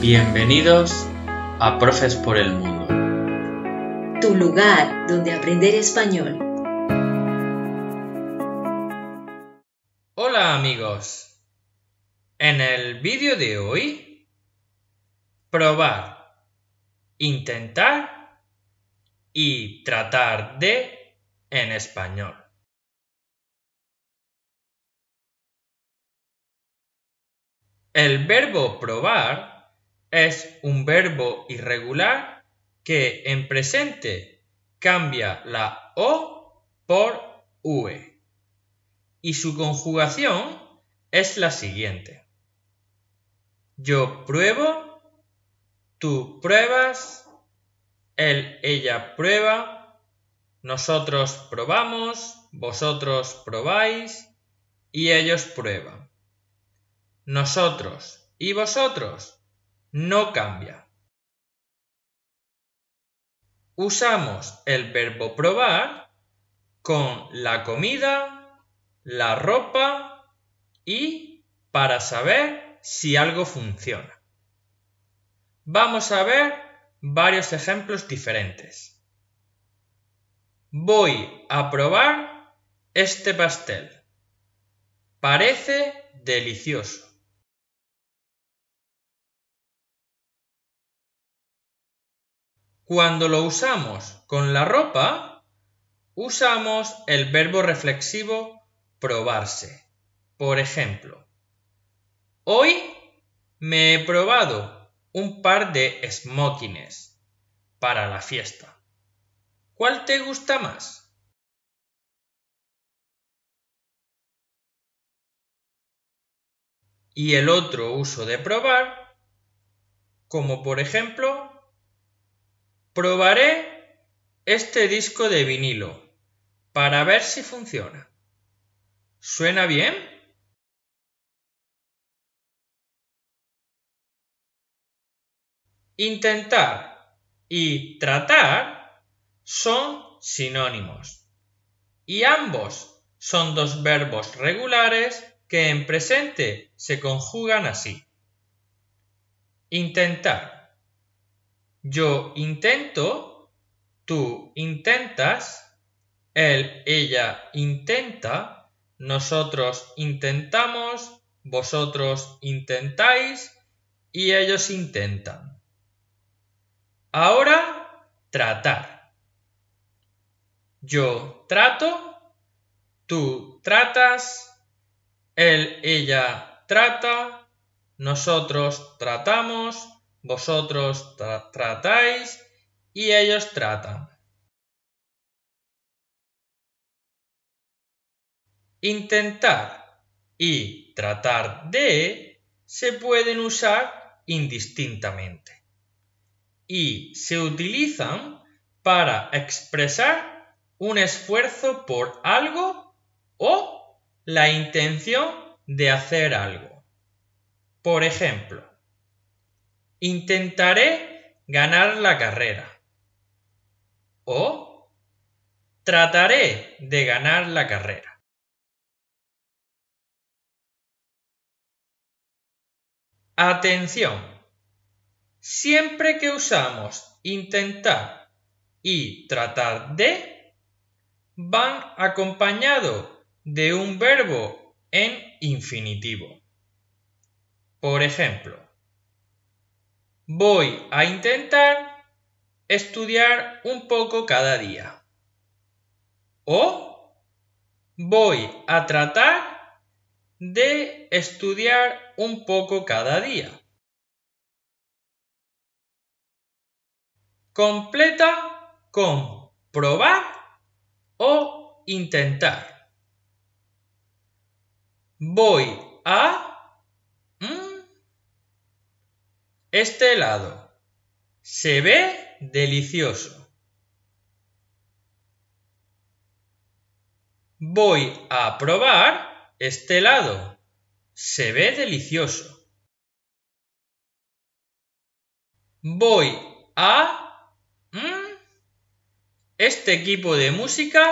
Bienvenidos a Profes por el Mundo. Tu lugar donde aprender español. Hola amigos. En el vídeo de hoy, probar, intentar y tratar de en español. El verbo probar es un verbo irregular que en presente cambia la O por V. Y su conjugación es la siguiente. Yo pruebo, tú pruebas, él, ella prueba, nosotros probamos, vosotros probáis y ellos prueban. Nosotros y vosotros no cambia. Usamos el verbo probar con la comida, la ropa y para saber si algo funciona. Vamos a ver varios ejemplos diferentes. Voy a probar este pastel. Parece delicioso. Cuando lo usamos con la ropa, usamos el verbo reflexivo probarse. Por ejemplo, hoy me he probado un par de smokines para la fiesta. ¿Cuál te gusta más? y el otro uso de probar, como por ejemplo, Probaré este disco de vinilo para ver si funciona. ¿Suena bien? Intentar y tratar son sinónimos y ambos son dos verbos regulares que en presente se conjugan así. Intentar yo intento, tú intentas, él, ella intenta, nosotros intentamos, vosotros intentáis y ellos intentan. Ahora, tratar. Yo trato, tú tratas, él, ella trata, nosotros tratamos, vosotros tratáis y ellos tratan. Intentar y tratar de se pueden usar indistintamente y se utilizan para expresar un esfuerzo por algo o la intención de hacer algo. Por ejemplo, Intentaré ganar la carrera. O trataré de ganar la carrera. Atención. Siempre que usamos intentar y tratar de, van acompañado de un verbo en infinitivo. Por ejemplo, Voy a intentar estudiar un poco cada día. O voy a tratar de estudiar un poco cada día. Completa con probar o intentar. Voy a Este helado se ve delicioso. Voy a probar este lado. Se ve delicioso. Voy a... Mm, este equipo de música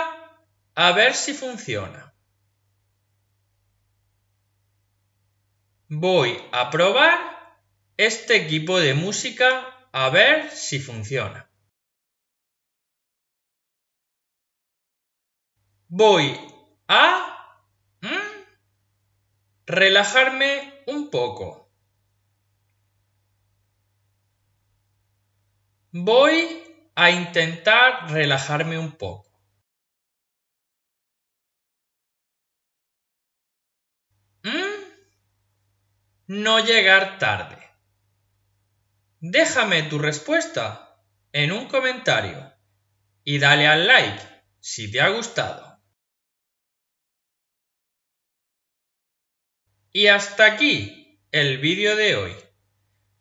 a ver si funciona. Voy a probar este equipo de música a ver si funciona. Voy a mm, relajarme un poco. Voy a intentar relajarme un poco. Mm, no llegar tarde. Déjame tu respuesta en un comentario y dale al like si te ha gustado. Y hasta aquí el vídeo de hoy.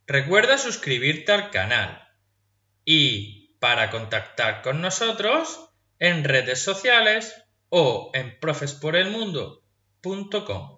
Recuerda suscribirte al canal y para contactar con nosotros en redes sociales o en profesporelmundo.com.